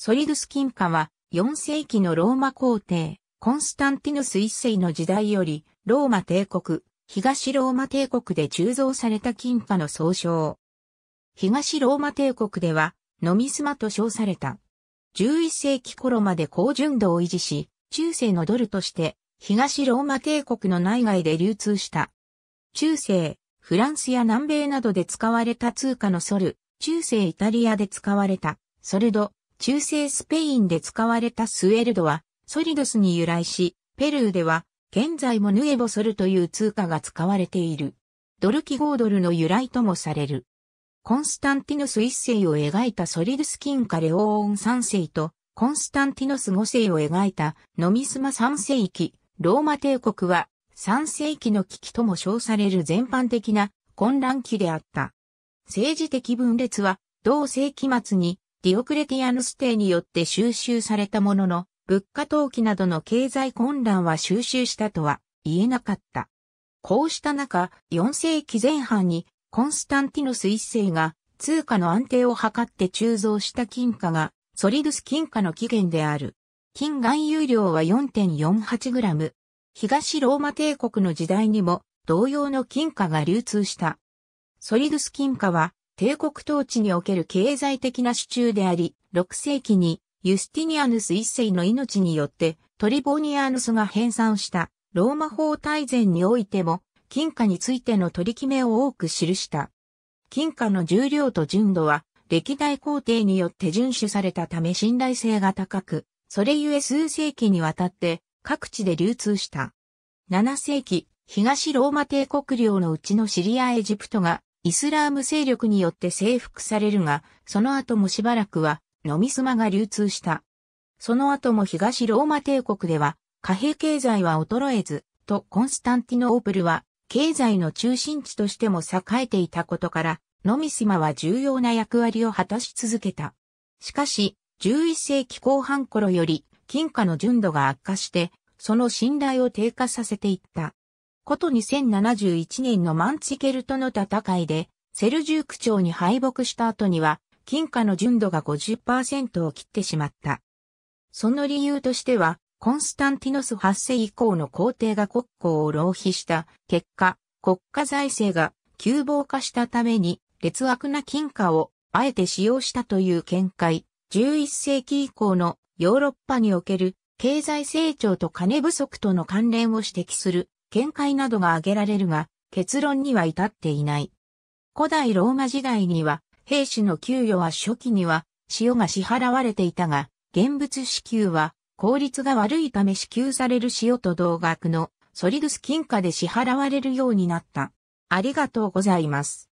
ソリドゥス金貨は4世紀のローマ皇帝、コンスタンティヌス一世の時代より、ローマ帝国、東ローマ帝国で鋳造された金貨の総称。東ローマ帝国では、ノミスマと称された。11世紀頃まで高純度を維持し、中世のドルとして、東ローマ帝国の内外で流通した。中世、フランスや南米などで使われた通貨のソル、中世イタリアで使われた、ソルド、中世スペインで使われたスエルドは、ソリドスに由来し、ペルーでは、現在もヌエボソルという通貨が使われている。ドル記号ドルの由来ともされる。コンスタンティノス一世を描いたソリドス金貨レオーン三世と、コンスタンティノス五世を描いたノミスマ三世紀、ローマ帝国は三世紀の危機とも称される全般的な混乱期であった。政治的分裂は同世紀末にディオクレティアヌス帝によって収集されたものの、物価投機などの経済混乱は収集したとは言えなかった。こうした中、4世紀前半にコンスタンティノス一世が通貨の安定を図って鋳造した金貨がソリドゥス金貨の起源である。金含有量は 4.48g。東ローマ帝国の時代にも同様の金貨が流通した。ソリドゥス金貨は帝国統治における経済的な主柱であり、6世紀にユスティニアヌス一世の命によってトリボニアヌスが編纂したローマ法大全においても金貨についての取り決めを多く記した。金貨の重量と純度は歴代皇帝によって遵守されたため信頼性が高く、それゆえ数世紀にわたって各地で流通した。7世紀、東ローマ帝国領のうちのシリアエジプトがイスラーム勢力によって征服されるが、その後もしばらくは、ノミスマが流通した。その後も東ローマ帝国では、貨幣経済は衰えず、とコンスタンティノープルは、経済の中心地としても栄えていたことから、ノミスマは重要な役割を果たし続けた。しかし、11世紀後半頃より、金貨の純度が悪化して、その信頼を低下させていった。こと2071年のマンツィケルとの戦いで、セルジューク朝に敗北した後には、金貨の純度が50%を切ってしまった。その理由としては、コンスタンティノス8世以降の皇帝が国庫を浪費した結果、国家財政が窮乏化したために、劣悪な金貨をあえて使用したという見解、11世紀以降のヨーロッパにおける経済成長と金不足との関連を指摘する見解などが挙げられるが、結論には至っていない。古代ローマ時代には、兵士の給与は初期には、塩が支払われていたが、現物支給は、効率が悪いため支給される塩と同額の、ソリドス金貨で支払われるようになった。ありがとうございます。